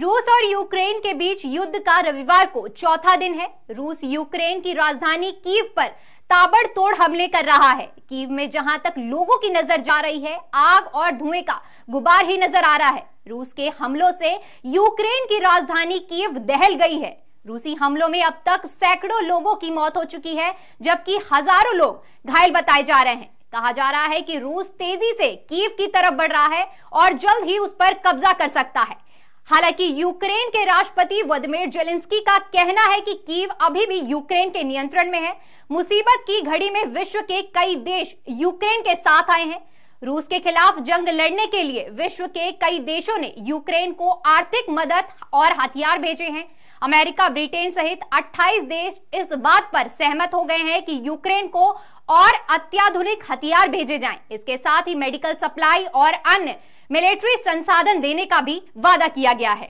रूस और यूक्रेन के बीच युद्ध का रविवार को चौथा दिन है रूस यूक्रेन की राजधानी कीव पर ताबड़तोड़ हमले कर रहा है कीव में जहां तक लोगों की नजर जा रही है आग और धुएं का गुबार ही नजर आ रहा है रूस के हमलों से यूक्रेन की राजधानी कीव दहल गई है रूसी हमलों में अब तक सैकड़ों लोगों की मौत हो चुकी है जबकि हजारों लोग घायल बताए जा रहे हैं कहा जा रहा है कि रूस तेजी से कीव की तरफ बढ़ रहा है और जल्द ही उस पर कब्जा कर सकता है हालांकि यूक्रेन के राष्ट्रपति व्लादिमीर जेलेंस्की का कहना है कि कीव अभी भी यूक्रेन के नियंत्रण में है मुसीबत की घड़ी में विश्व के कई देश यूक्रेन के साथ आए हैं रूस के खिलाफ जंग लड़ने के लिए विश्व के कई देशों ने यूक्रेन को आर्थिक मदद और हथियार भेजे हैं अमेरिका ब्रिटेन सहित 28 देश इस बात पर सहमत हो गए हैं कि यूक्रेन को और अत्याधुनिक हथियार भेजे जाएं इसके साथ ही मेडिकल सप्लाई और अन्य मिलिट्री संसाधन देने का भी वादा किया गया है